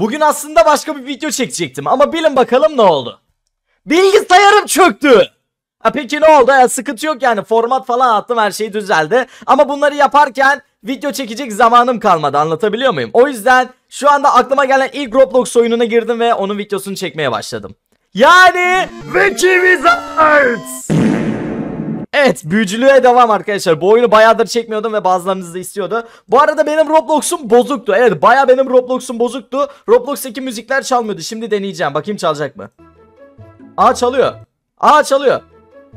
Bugün aslında başka bir video çekecektim ama bilin bakalım ne oldu. Bilgisayarım çöktü. Ha peki ne oldu? Ya, sıkıntı yok yani format falan attım her şey düzeldi. Ama bunları yaparken video çekecek zamanım kalmadı anlatabiliyor muyum? O yüzden şu anda aklıma gelen ilk Roblox oyununa girdim ve onun videosunu çekmeye başladım. Yani Witchy Wizards. Evet büyücülüğe devam arkadaşlar. Bu oyunu bayağıdır çekmiyordum ve bazılarınız da istiyordu. Bu arada benim Roblox'um bozuktu. Evet baya benim Roblox'um bozuktu. Roblox'taki müzikler çalmıyordu. Şimdi deneyeceğim. Bakayım çalacak mı? Aa çalıyor. Aa çalıyor.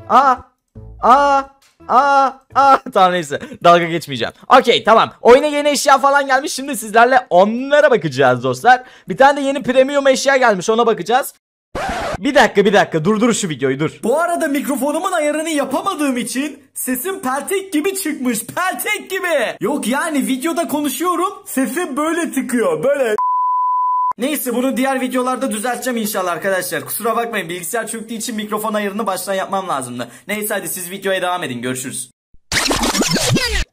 Aa. Aa. Aa, aa tamam neyse dalga geçmeyeceğim. Okey tamam oyuna yeni eşya falan gelmiş şimdi sizlerle onlara bakacağız dostlar. Bir tane de yeni premium eşya gelmiş ona bakacağız. Bir dakika bir dakika durdur şu videoyu dur. Bu arada mikrofonumun ayarını yapamadığım için sesim peltek gibi çıkmış peltek gibi. Yok yani videoda konuşuyorum sesim böyle tıkıyor böyle. Neyse bunu diğer videolarda düzelteceğim inşallah arkadaşlar. Kusura bakmayın bilgisayar çöktüğü için mikrofon ayarını baştan yapmam lazımdı. Neyse hadi siz videoya devam edin görüşürüz.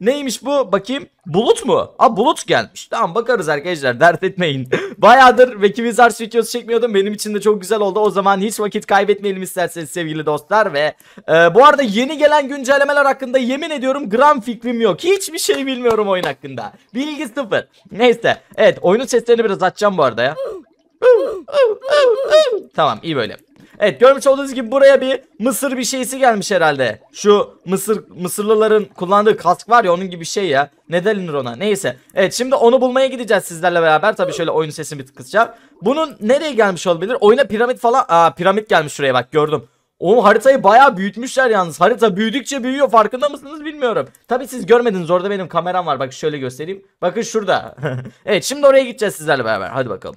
Neymiş bu? Bakayım. Bulut mu? Aa bulut gelmiş. Tamam bakarız arkadaşlar dert etmeyin. Bayağıdır Vekimizars videosu çekmiyordum. Benim için de çok güzel oldu. O zaman hiç vakit kaybetmeyelim isterseniz sevgili dostlar. Ve e, bu arada yeni gelen güncellemeler hakkında yemin ediyorum gram fikrim yok. Hiçbir şey bilmiyorum oyun hakkında. Bilgi sıfır. Neyse. Evet oyunun seslerini biraz açacağım bu arada ya. tamam iyi böyle. Evet görmüş olduğunuz gibi buraya bir mısır bir şeysi gelmiş herhalde. Şu mısır mısırlıların kullandığı kask var ya onun gibi bir şey ya. Ne denir ona neyse. Evet şimdi onu bulmaya gideceğiz sizlerle beraber. Tabii şöyle oyun sesini bir kısacağım. Bunun nereye gelmiş olabilir? Oyuna piramit falan. Aa piramit gelmiş şuraya bak gördüm. Oğlum haritayı bayağı büyütmüşler yalnız. Harita büyüdükçe büyüyor. Farkında mısınız bilmiyorum. Tabii siz görmediniz. Orada benim kameram var. Bak şöyle göstereyim. Bakın şurada. evet şimdi oraya gideceğiz sizlerle beraber. Hadi bakalım.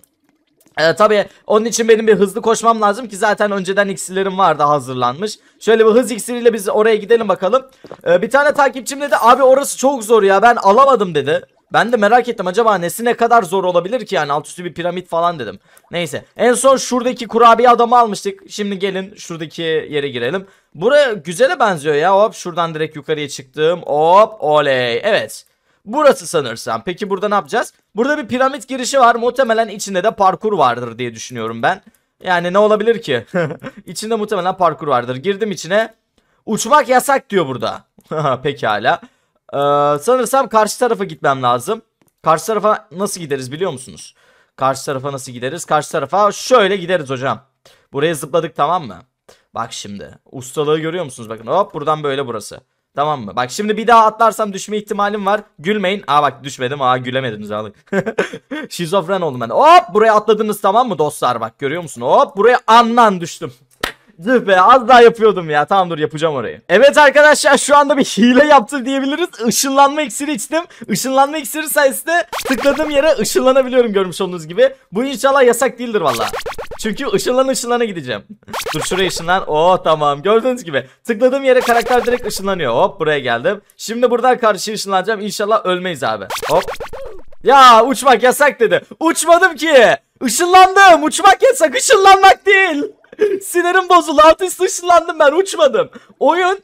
E, tabii onun için benim bir hızlı koşmam lazım ki zaten önceden iksirlerim vardı hazırlanmış. Şöyle bir hız iksiriyle biz oraya gidelim bakalım. E, bir tane takipçim dedi abi orası çok zor ya ben alamadım dedi. Ben de merak ettim acaba nesi ne kadar zor olabilir ki yani alt üstü bir piramit falan dedim. Neyse en son şuradaki kurabiye adamı almıştık. Şimdi gelin şuradaki yere girelim. Buraya güzele benziyor ya hop şuradan direkt yukarıya çıktım hop oley evet. Burası sanırsam. Peki burada ne yapacağız? Burada bir piramit girişi var. Muhtemelen içinde de parkur vardır diye düşünüyorum ben. Yani ne olabilir ki? İçinde muhtemelen parkur vardır. Girdim içine. Uçmak yasak diyor burada. Pekala. Ee, sanırsam karşı tarafa gitmem lazım. Karşı tarafa nasıl gideriz biliyor musunuz? Karşı tarafa nasıl gideriz? Karşı tarafa şöyle gideriz hocam. Buraya zıpladık tamam mı? Bak şimdi. Ustalığı görüyor musunuz? Bakın hop buradan böyle burası. Tamam mı? Bak şimdi bir daha atlarsam düşme ihtimalim var. Gülmeyin. Aa bak düşmedim. Aa gülemediniz abi. Şizofren oldum ben. Hop buraya atladınız tamam mı dostlar? Bak görüyor musun? Hop buraya anlan düştüm. Züh be az daha yapıyordum ya. Tamam dur yapacağım orayı. Evet arkadaşlar şu anda bir hile yaptım diyebiliriz. Işınlanma iksiri içtim. Işınlanma iksiri sayesinde tıkladığım yere ışınlanabiliyorum görmüş olduğunuz gibi. Bu inşallah yasak değildir valla. Çünkü ışınlan ışınlana gideceğim. Dur şuraya ışınlan. Oh tamam. Gördüğünüz gibi tıkladığım yere karakter direkt ışınlanıyor. Hop buraya geldim. Şimdi buradan karşı ışınlanacağım. İnşallah ölmeyiz abi. Hop. Ya uçmak yasak dedi. Uçmadım ki. Işınlandım. Uçmak yasak. Işınlanmak değil. Sinirim bozuldu. Alt üstü ışınlandım ben. Uçmadım. Oyun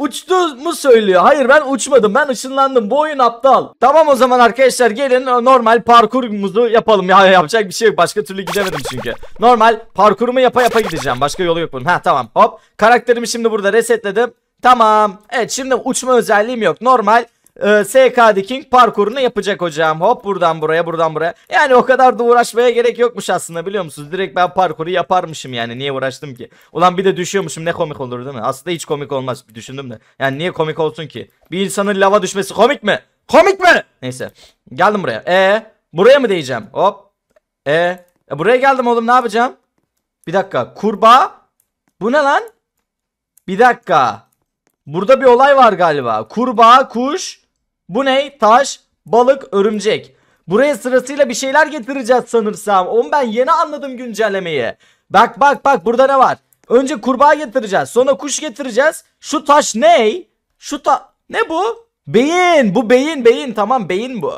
Uçtu mu söylüyor? Hayır ben uçmadım. Ben ışınlandım. Bu oyun aptal. Tamam o zaman arkadaşlar gelin e, normal parkurumuzu yapalım. Ya yapacak bir şey yok. Başka türlü gidemedim çünkü. Normal parkurumu yapa yapa gideceğim. Başka yolu yok bunun. Ha tamam. Hop. Karakterimi şimdi burada resetledim. Tamam. Evet şimdi uçma özelliğim yok. Normal e, ee, SK King parkurunu yapacak hocam. Hop buradan buraya buradan buraya. Yani o kadar da uğraşmaya gerek yokmuş aslında biliyor musunuz? Direkt ben parkuru yaparmışım yani. Niye uğraştım ki? Ulan bir de düşüyormuşum ne komik olur değil mi? Aslında hiç komik olmaz düşündüm de. Yani niye komik olsun ki? Bir insanın lava düşmesi komik mi? Komik mi? Neyse. Geldim buraya. E buraya mı diyeceğim? Hop. E, e buraya geldim oğlum ne yapacağım? Bir dakika. Kurbağa. Bu ne lan? Bir dakika. Burada bir olay var galiba. Kurbağa, kuş, bu ne? Taş, balık, örümcek. Buraya sırasıyla bir şeyler getireceğiz sanırsam. Onu ben yeni anladım güncellemeyi. Bak bak bak burada ne var? Önce kurbağa getireceğiz. Sonra kuş getireceğiz. Şu taş ne? Şu ta... Ne bu? Beyin. Bu beyin beyin. Tamam beyin bu.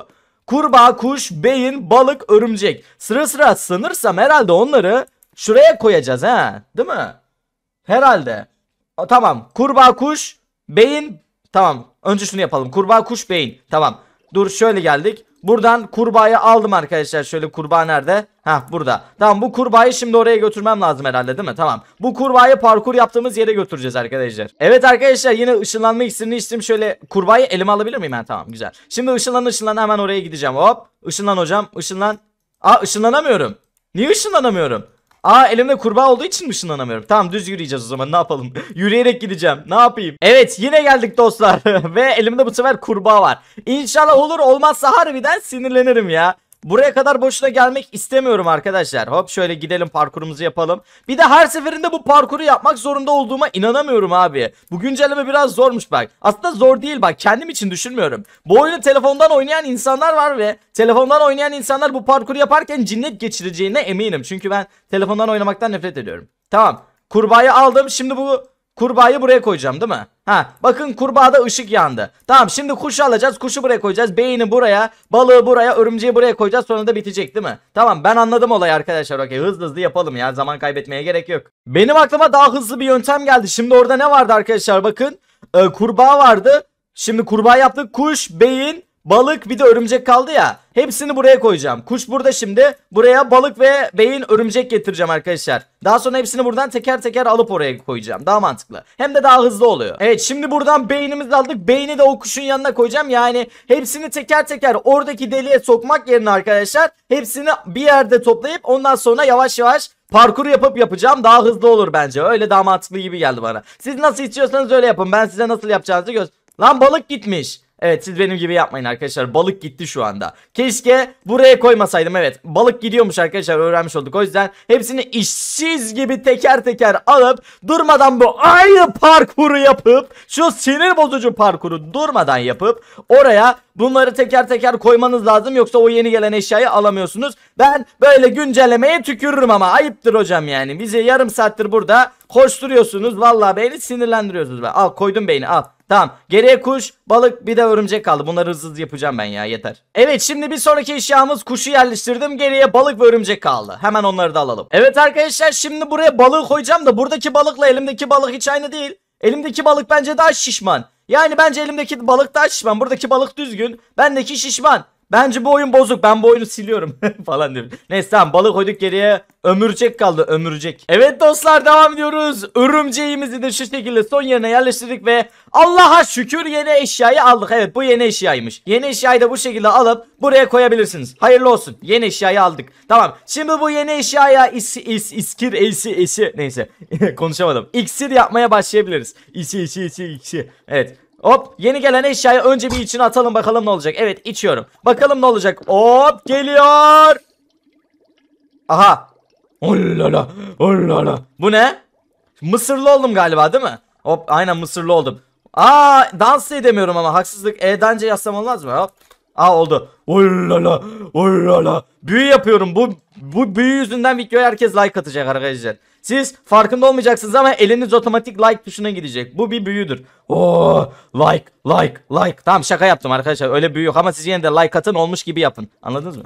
Kurbağa, kuş, beyin, balık, örümcek. Sıra sıra sanırsam herhalde onları şuraya koyacağız ha. Değil mi? Herhalde. O, tamam. Kurbağa, kuş, beyin. Tamam. Önce şunu yapalım. Kurbağa kuş beyin. Tamam. Dur şöyle geldik. Buradan kurbağayı aldım arkadaşlar. Şöyle kurbağa nerede? Ha burada. Tamam bu kurbağayı şimdi oraya götürmem lazım herhalde değil mi? Tamam. Bu kurbağayı parkur yaptığımız yere götüreceğiz arkadaşlar. Evet arkadaşlar yine ışınlanma iksirini içtim. Şöyle kurbağayı elime alabilir miyim? Ha tamam güzel. Şimdi ışınlan ışınlan hemen oraya gideceğim. Hop. Işınlan hocam. Işınlan. Aa ışınlanamıyorum. Niye ışınlanamıyorum? Aa elimde kurbağa olduğu için mi ışınlanamıyorum? Tamam düz yürüyeceğiz o zaman ne yapalım? Yürüyerek gideceğim. Ne yapayım? Evet yine geldik dostlar. Ve elimde bu sefer kurbağa var. İnşallah olur olmazsa harbiden sinirlenirim ya. Buraya kadar boşuna gelmek istemiyorum arkadaşlar. Hop şöyle gidelim parkurumuzu yapalım. Bir de her seferinde bu parkuru yapmak zorunda olduğuma inanamıyorum abi. Bu güncelleme biraz zormuş bak. Aslında zor değil bak kendim için düşünmüyorum. Bu oyunu telefondan oynayan insanlar var ve telefondan oynayan insanlar bu parkuru yaparken cinnet geçireceğine eminim. Çünkü ben telefondan oynamaktan nefret ediyorum. Tamam kurbağayı aldım şimdi bu Kurbağayı buraya koyacağım değil mi? Ha bakın kurbağada ışık yandı. Tamam şimdi kuşu alacağız. Kuşu buraya koyacağız. Beyni buraya. Balığı buraya. Örümceği buraya koyacağız. Sonra da bitecek değil mi? Tamam ben anladım olayı arkadaşlar. Okey hızlı hızlı yapalım ya. Zaman kaybetmeye gerek yok. Benim aklıma daha hızlı bir yöntem geldi. Şimdi orada ne vardı arkadaşlar bakın. Ee, kurbağa vardı. Şimdi kurbağa yaptık. Kuş, beyin, balık bir de örümcek kaldı ya. Hepsini buraya koyacağım. Kuş burada şimdi. Buraya balık ve beyin örümcek getireceğim arkadaşlar. Daha sonra hepsini buradan teker teker alıp oraya koyacağım. Daha mantıklı. Hem de daha hızlı oluyor. Evet şimdi buradan beynimizi aldık. Beyni de o kuşun yanına koyacağım. Yani hepsini teker teker oradaki deliğe sokmak yerine arkadaşlar. Hepsini bir yerde toplayıp ondan sonra yavaş yavaş Parkur yapıp yapacağım daha hızlı olur bence. Öyle daha mantıklı gibi geldi bana. Siz nasıl istiyorsanız öyle yapın. Ben size nasıl yapacağınızı göz. Lan balık gitmiş. Evet siz benim gibi yapmayın arkadaşlar. Balık gitti şu anda. Keşke buraya koymasaydım evet. Balık gidiyormuş arkadaşlar öğrenmiş olduk. O yüzden hepsini işsiz gibi teker teker alıp durmadan bu aynı parkuru yapıp şu sinir bozucu parkuru durmadan yapıp oraya bunları teker teker koymanız lazım. Yoksa o yeni gelen eşyayı alamıyorsunuz. Ben böyle güncellemeye tükürürüm ama ayıptır hocam yani. Bizi yarım saattir burada koşturuyorsunuz. Vallahi beni sinirlendiriyorsunuz. Al koydum beyni al. Tamam. Geriye kuş, balık bir de örümcek kaldı. Bunları hızlı hızlı yapacağım ben ya yeter. Evet şimdi bir sonraki eşyamız kuşu yerleştirdim. Geriye balık ve örümcek kaldı. Hemen onları da alalım. Evet arkadaşlar şimdi buraya balığı koyacağım da buradaki balıkla elimdeki balık hiç aynı değil. Elimdeki balık bence daha şişman. Yani bence elimdeki balık daha şişman. Buradaki balık düzgün. Bendeki şişman. Bence bu oyun bozuk. Ben bu oyunu siliyorum falan demiş. Neyse tamam balık koyduk geriye. Ömürcek kaldı ömürcek. Evet dostlar devam ediyoruz. Örümceğimizi de şu şekilde son yerine yerleştirdik ve Allah'a şükür yeni eşyayı aldık. Evet bu yeni eşyaymış. Yeni eşyayı da bu şekilde alıp buraya koyabilirsiniz. Hayırlı olsun. Yeni eşyayı aldık. Tamam. Şimdi bu yeni eşyaya is, is, iskir esi esi neyse konuşamadım. İksir yapmaya başlayabiliriz. İsi isi isi isi. Evet. Hop yeni gelen eşyayı önce bir içine atalım bakalım ne olacak. Evet içiyorum. Bakalım ne olacak. Hop geliyor. Aha. Olala. Olala. Bu ne? Mısırlı oldum galiba değil mi? Hop aynen mısırlı oldum. Aa dans edemiyorum ama haksızlık. E dance yazsam olmaz mı? Hop. Aa oldu. Olala. Olala. Büyü yapıyorum. Bu bu büyü yüzünden video herkes like atacak arkadaşlar. Siz farkında olmayacaksınız ama eliniz otomatik like tuşuna gidecek. Bu bir büyüdür. Oo, oh, like, like, like. Tamam şaka yaptım arkadaşlar. Öyle büyü yok ama siz yine de like atın olmuş gibi yapın. Anladınız mı?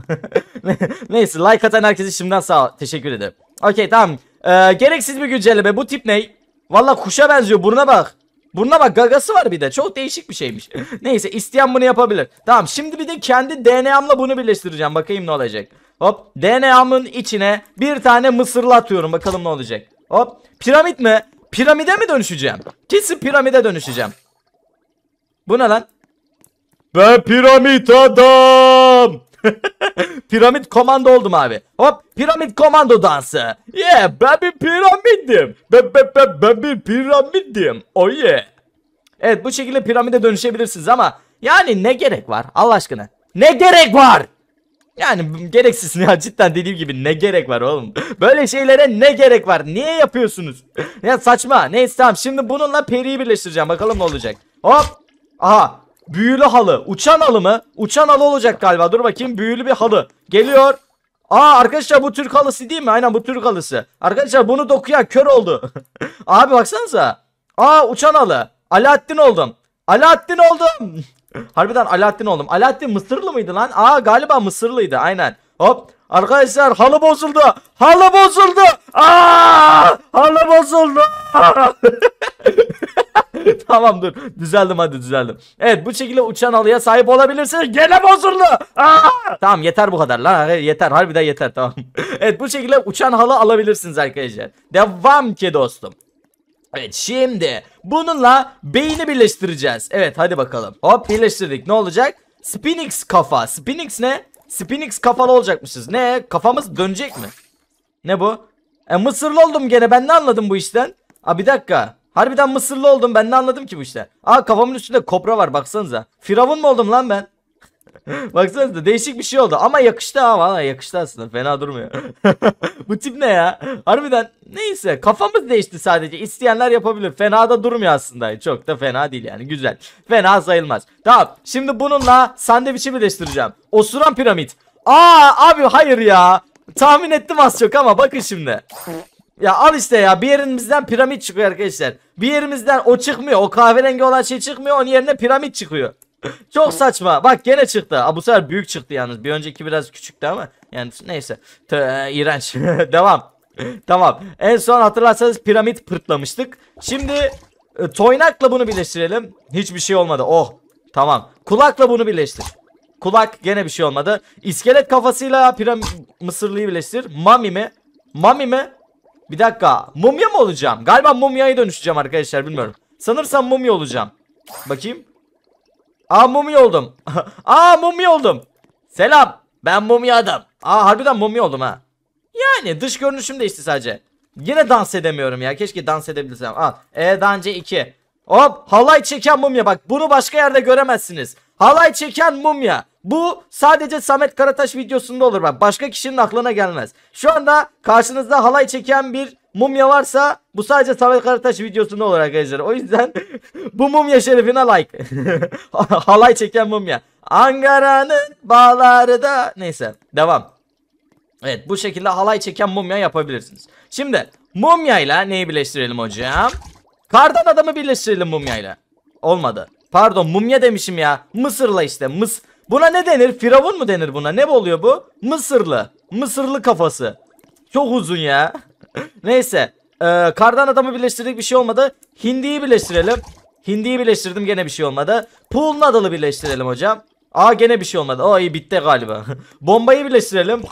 Neyse like atan herkese şimdiden sağ ol. Teşekkür ederim. Okey tamam. Ee, gereksiz bir güncelleme. Bu tip ne? Valla kuşa benziyor. Buruna bak. Bunun bak, gagası var bir de. Çok değişik bir şeymiş. Neyse isteyen bunu yapabilir. Tamam şimdi bir de kendi DNA'mla bunu birleştireceğim. Bakayım ne olacak. Hop DNA'mın içine bir tane mısırlı atıyorum. Bakalım ne olacak. Hop piramit mi? Piramide mi dönüşeceğim? Kesin piramide dönüşeceğim. Bu ne lan? Ve piramit adam. piramit komando oldum abi. Hop piramit komando dansı. Yeah ben bir piramidim. Ben, ben, ben, ben bir piramidim. Oh yeah. Evet bu şekilde piramide dönüşebilirsiniz ama yani ne gerek var Allah aşkına. Ne gerek var? Yani gereksiz ya cidden dediğim gibi ne gerek var oğlum. Böyle şeylere ne gerek var? Niye yapıyorsunuz? ya saçma. Neyse tamam şimdi bununla periyi birleştireceğim. Bakalım ne olacak. Hop. Aha Büyülü halı. Uçan halı mı? Uçan halı olacak galiba. Dur bakayım. Büyülü bir halı. Geliyor. Aa arkadaşlar bu Türk halısı değil mi? Aynen bu Türk halısı. Arkadaşlar bunu dokuyan kör oldu. Abi baksanıza. Aa uçan halı. Alaaddin oldum. Alaaddin oldum. Harbiden Alaaddin oldum. Alaaddin Mısırlı mıydı lan? Aa galiba Mısırlıydı aynen. Hop. Arkadaşlar halı bozuldu. Halı bozuldu. Aa! Halı bozuldu. tamam dur. Düzeldim hadi düzeldim. Evet bu şekilde uçan halıya sahip olabilirsiniz. Gene bozuldu. Tamam yeter bu kadar lan. Yeter harbiden yeter tamam. evet bu şekilde uçan halı alabilirsiniz arkadaşlar. Devam ki dostum. Evet şimdi bununla beyni birleştireceğiz. Evet hadi bakalım. Hop birleştirdik. Ne olacak? Spinix kafa. Spinix ne? Spinix kafalı olacakmışız. Ne? Kafamız dönecek mi? Ne bu? E mısırlı oldum gene. Ben ne anladım bu işten? A bir dakika. Harbiden Mısırlı oldum ben ne anladım ki bu işte. Aa kafamın üstünde kopra var baksanıza. Firavun mu oldum lan ben? Baksanıza değişik bir şey oldu ama yakıştı ha valla yakıştı aslında fena durmuyor. bu tip ne ya? Harbiden neyse kafamız değişti sadece isteyenler yapabilir. Fena da durmuyor aslında çok da fena değil yani güzel. Fena sayılmaz. Tamam şimdi bununla sandviçi birleştireceğim. Osuran piramit. Aa abi hayır ya. Tahmin ettim az çok ama bakın şimdi. Ya al işte ya bir yerimizden piramit çıkıyor arkadaşlar. Bir yerimizden o çıkmıyor. O kahverengi olan şey çıkmıyor. Onun yerine piramit çıkıyor. Çok saçma. Bak gene çıktı. Aa, bu sefer büyük çıktı yalnız. Bir önceki biraz küçüktü ama. Yani neyse. Tö, e, iğrenç. Devam. tamam. En son hatırlarsanız piramit pırtlamıştık. Şimdi e, toynakla bunu birleştirelim. Hiçbir şey olmadı. Oh. Tamam. Kulakla bunu birleştir. Kulak gene bir şey olmadı. İskelet kafasıyla piramit mısırlıyı birleştir. Mami mi? Mami mi? Bir dakika. Mumya mı olacağım? Galiba mumyaya dönüşeceğim arkadaşlar bilmiyorum. Sanırsam mumya olacağım. Bakayım. Aa mumya oldum. Aa mumya oldum. Selam. Ben mumya adam. Aa harbiden mumya oldum ha. Yani dış görünüşüm değişti sadece. Yine dans edemiyorum ya. Keşke dans edebilsem. Al. E dance 2. Hop halay çeken mumya bak. Bunu başka yerde göremezsiniz. Halay çeken mumya. Bu sadece Samet Karataş videosunda olur bak. Başka kişinin aklına gelmez. Şu anda karşınızda halay çeken bir mumya varsa bu sadece Samet Karataş videosunda olur arkadaşlar. O yüzden bu mumya şerefine like. halay çeken mumya. Ankara'nın bağları da neyse devam. Evet bu şekilde halay çeken mumya yapabilirsiniz. Şimdi mumyayla neyi birleştirelim hocam? Kardan adamı birleştirelim mumyayla. Olmadı. Pardon mumya demişim ya. Mısırla işte. Mıs Buna ne denir? Firavun mu denir buna? Ne oluyor bu? Mısırlı. Mısırlı kafası. Çok uzun ya. Neyse. Ee, kardan adamı birleştirdik bir şey olmadı. Hindiyi birleştirelim. Hindiyi birleştirdim gene bir şey olmadı. Pool adalı birleştirelim hocam. Aa gene bir şey olmadı. O iyi bitti galiba. Bombayı birleştirelim.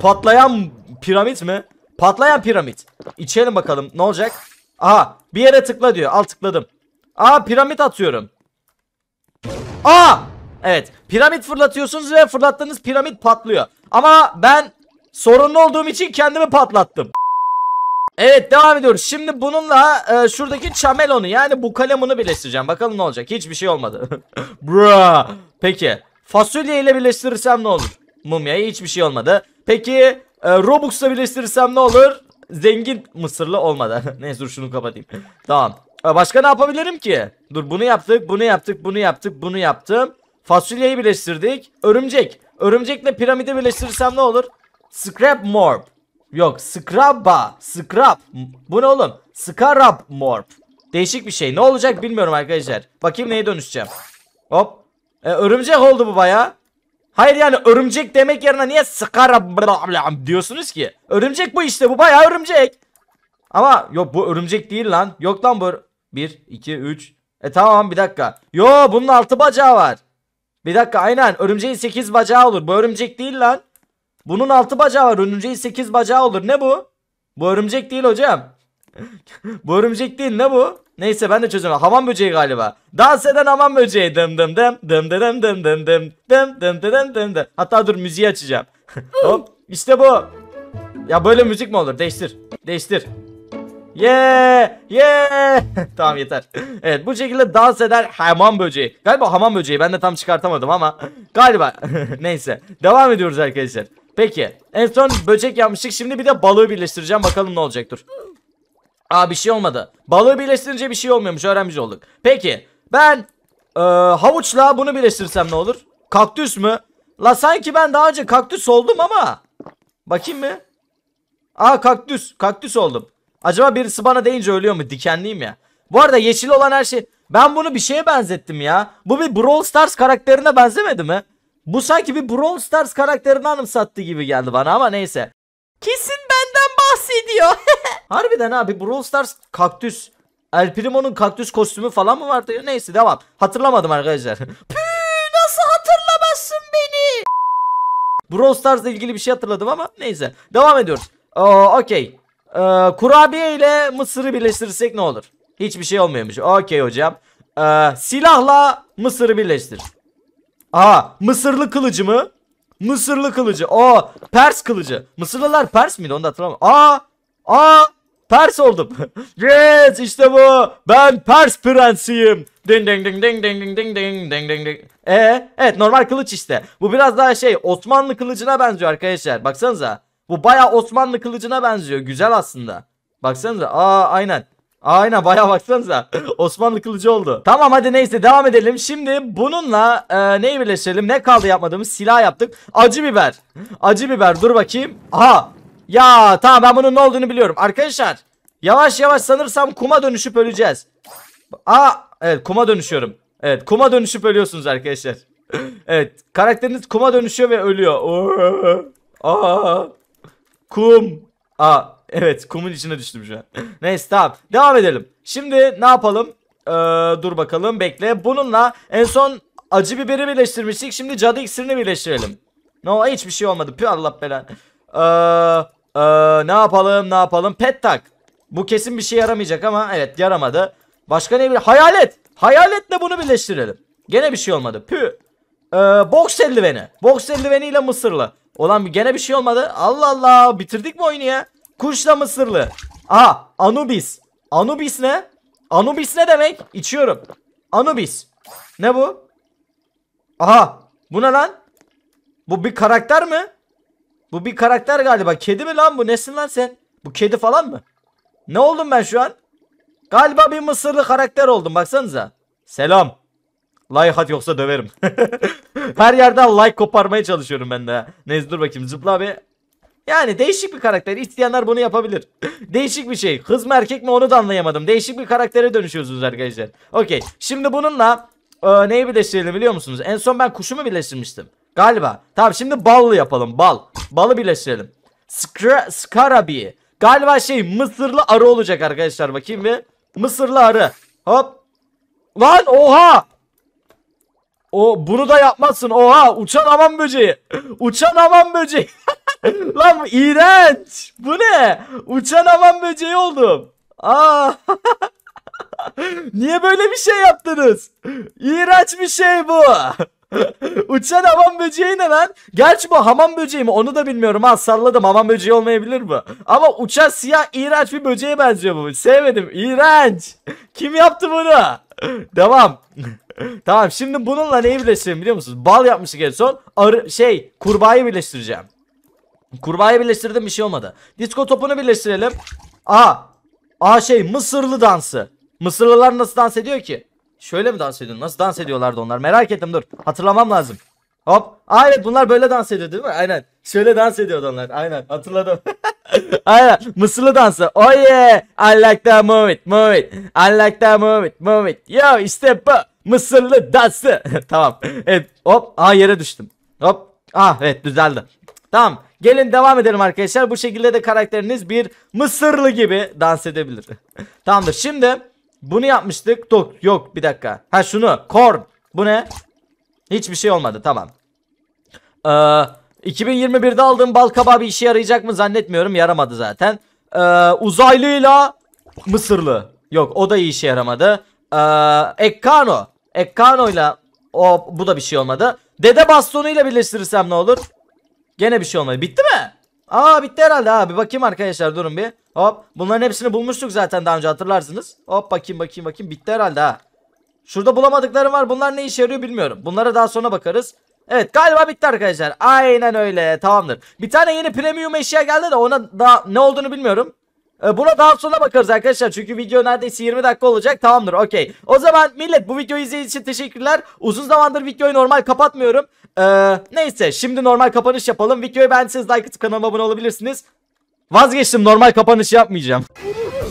patlayan piramit mi? Patlayan piramit. İçelim bakalım ne olacak? Aha bir yere tıkla diyor. Al tıkladım. Aa piramit atıyorum. Aa Evet piramit fırlatıyorsunuz ve fırlattığınız piramit patlıyor. Ama ben sorunlu olduğum için kendimi patlattım. Evet devam ediyoruz. Şimdi bununla e, şuradaki çamelonu yani bu kalemunu birleştireceğim. Bakalım ne olacak. Hiçbir şey olmadı. Bra. Peki fasulye ile birleştirirsem ne olur? Mumyayı hiçbir şey olmadı. Peki e, Robux'la birleştirirsem ne olur? Zengin mısırlı olmadı. Neyse dur şunu kapatayım. tamam. E, başka ne yapabilirim ki? Dur bunu yaptık, bunu yaptık, bunu yaptık, bunu yaptım. Fasulyeyi birleştirdik. Örümcek. Örümcekle piramidi birleştirirsem ne olur? Scrap morp. Yok scrabba. Scrap. Bu ne oğlum? Scarab morp. Değişik bir şey. Ne olacak bilmiyorum arkadaşlar. Bakayım neye dönüşeceğim. Hop. E, örümcek oldu bu baya. Hayır yani örümcek demek yerine niye scarab diyorsunuz ki? Örümcek bu işte bu baya örümcek. Ama yok bu örümcek değil lan. Yok lan bu. 1, 2, 3. E tamam bir dakika. Yo bunun altı bacağı var. Bir dakika aynen. Örümceğin 8 bacağı olur. Bu örümcek değil lan. Bunun 6 bacağı var. Örümceğin 8 bacağı olur. Ne bu? Bu örümcek değil hocam. bu örümcek değil ne bu? Neyse ben de çözüyorum. Hamam böceği galiba. Dans eden hamam böceği. Dım dım dım dım dım dım dım dım dım dım dım dım dım. Hatta dur müziği açacağım. Hop işte bu. Ya böyle müzik mi olur? Değiştir. Değiştir. Ye yeah, Yeah. tamam yeter. Evet bu şekilde dans eder hamam böceği. Galiba hamam böceği ben de tam çıkartamadım ama galiba. Neyse devam ediyoruz arkadaşlar. Peki en son böcek yapmıştık şimdi bir de balığı birleştireceğim bakalım ne olacak dur. Aa bir şey olmadı. Balığı birleştirince bir şey olmuyormuş öğrenmiş olduk. Peki ben e, havuçla bunu birleştirsem ne olur? Kaktüs mü? La sanki ben daha önce kaktüs oldum ama. Bakayım mı? Aa kaktüs. Kaktüs oldum. Acaba birisi bana deyince ölüyor mu? Dikenliyim ya. Bu arada yeşil olan her şey... Ben bunu bir şeye benzettim ya. Bu bir Brawl Stars karakterine benzemedi mi? Bu sanki bir Brawl Stars karakterini anımsattı gibi geldi bana ama neyse. Kesin benden bahsediyor. Harbiden abi Brawl Stars kaktüs. El Primo'nun kaktüs kostümü falan mı vardı? Neyse devam. Hatırlamadım arkadaşlar. Püü nasıl hatırlamazsın beni? Brawl Stars ile ilgili bir şey hatırladım ama neyse. Devam ediyoruz. Okey. Ee, kurabiye ile mısırı birleştirirsek ne olur? Hiçbir şey olmuyormuş. Okey hocam. Ee, silahla mısırı birleştir. Aa, mısırlı kılıcı mı? Mısırlı kılıcı. O, Pers kılıcı. Mısırlılar Pers miydi onu da hatırlamıyorum. Aa. Aa. Pers oldum. yes işte bu. Ben Pers prensiyim. Ding ding ding ding ding ding ding ding ding ding ding. Ee, evet normal kılıç işte. Bu biraz daha şey Osmanlı kılıcına benziyor arkadaşlar. Baksanıza. Bu baya Osmanlı kılıcına benziyor. Güzel aslında. Baksanıza. Aa aynen. Aynen bayağı baksanıza. Osmanlı kılıcı oldu. Tamam hadi neyse devam edelim. Şimdi bununla e, neyi birleştirelim? Ne kaldı yapmadığımız? Silah yaptık. Acı biber. Acı biber dur bakayım. Aha. Ya tamam ben bunun ne olduğunu biliyorum. Arkadaşlar yavaş yavaş sanırsam kuma dönüşüp öleceğiz. Aa evet kuma dönüşüyorum. Evet kuma dönüşüp ölüyorsunuz arkadaşlar. evet karakteriniz kuma dönüşüyor ve ölüyor. Aa. Kum. Aa evet kumun içine düştüm şu an. Neyse tamam. Devam edelim. Şimdi ne yapalım? Ee, dur bakalım bekle. Bununla en son acı biberi birleştirmiştik. Şimdi cadı iksirini birleştirelim. No hiçbir şey olmadı. Pü Allah belanı. Ee, e, ne yapalım ne yapalım? Pet tak. Bu kesin bir şey yaramayacak ama evet yaramadı. Başka ne bir hayalet. Hayaletle bunu birleştirelim. Gene bir şey olmadı. Pü. Ee, boks eldiveni. Boks eldiveniyle mısırlı. Olan gene bir şey olmadı. Allah Allah bitirdik mi oyunu ya? Kuşla mısırlı. Aha Anubis. Anubis ne? Anubis ne demek? İçiyorum. Anubis. Ne bu? Aha bu ne lan? Bu bir karakter mi? Bu bir karakter galiba. Kedi mi lan bu? Nesin lan sen? Bu kedi falan mı? Ne oldum ben şu an? Galiba bir mısırlı karakter oldum baksanıza. Selam. Like Layhat yoksa döverim. Her yerden like koparmaya çalışıyorum ben de. Neyse dur bakayım zıpla abi. Yani değişik bir karakter. İsteyenler bunu yapabilir. değişik bir şey. Kız mı erkek mi onu da anlayamadım. Değişik bir karaktere dönüşüyorsunuz arkadaşlar. Okey. Şimdi bununla e, neyi birleştirelim biliyor musunuz? En son ben kuşumu birleştirmiştim. Galiba. Tamam şimdi ballı yapalım. Bal. Balı birleştirelim. Skra Skarabi. Galiba şey Mısırlı arı olacak arkadaşlar. Bakayım bir. Mısırlı arı. Hop. Lan oha. O bunu da yapmazsın. Oha uçan aman böceği. Uçan aman böceği. Lan iğrenç. Bu ne? Uçan aman böceği oldum. Aa. Ah. Niye böyle bir şey yaptınız? İğrenç bir şey bu. Uçan hamam böceği ne lan? Gerçi bu hamam böceği mi onu da bilmiyorum ha salladım hamam böceği olmayabilir bu. Ama uçan siyah iğrenç bir böceğe benziyor bu. Sevmedim iğrenç. Kim yaptı bunu? Devam. tamam şimdi bununla neyi birleştireyim biliyor musunuz? Bal yapmıştık en son. Arı, şey kurbağayı birleştireceğim. Kurbağayı birleştirdim bir şey olmadı. Disko topunu birleştirelim. Aa. Aa şey Mısırlı dansı. Mısırlılar nasıl dans ediyor ki? Şöyle mi dans ediyor? Nasıl dans ediyorlardı onlar? Merak ettim dur. Hatırlamam lazım. Hop. Aa evet bunlar böyle dans ediyor değil mi? Aynen. Şöyle dans ediyordu onlar. Aynen hatırladım. Aynen. Mısırlı dansı. Oh yeah. I like that move it. I like that move it. Yo işte bu. Mısırlı dansı. tamam. Evet. Hop. Aa yere düştüm. Hop. Ah evet düzeldi. Tamam. Gelin devam edelim arkadaşlar. Bu şekilde de karakteriniz bir Mısırlı gibi dans edebilir. Tamamdır. Şimdi bunu yapmıştık. Dok yok bir dakika. Ha şunu. Korn. Bu ne? Hiçbir şey olmadı. Tamam. Ee, 2021'de aldığım bal kabağı bir işe yarayacak mı zannetmiyorum. Yaramadı zaten. Ee, uzaylıyla Mısırlı. Yok o da iyi işe yaramadı. Ee, Ekkano. Ekkano'yla o bu da bir şey olmadı. Dede bastonuyla birleştirirsem ne olur? Gene bir şey olmadı. Bitti mi? Aa bitti herhalde abi. Bakayım arkadaşlar durun bir. Hop. Bunların hepsini bulmuştuk zaten daha önce hatırlarsınız. Hop bakayım bakayım bakayım. Bitti herhalde ha. Şurada bulamadıklarım var. Bunlar ne işe yarıyor bilmiyorum. Bunlara daha sonra bakarız. Evet galiba bitti arkadaşlar. Aynen öyle tamamdır. Bir tane yeni premium eşya geldi de ona da ne olduğunu bilmiyorum. Ee, buna daha sonra bakarız arkadaşlar çünkü video neredeyse 20 dakika olacak tamamdır okey. O zaman millet bu videoyu izlediğiniz için teşekkürler. Uzun zamandır videoyu normal kapatmıyorum. Ee, neyse şimdi normal kapanış yapalım. Videoyu beğendiyseniz like atıp kanalıma abone olabilirsiniz. Vazgeçtim normal kapanış yapmayacağım.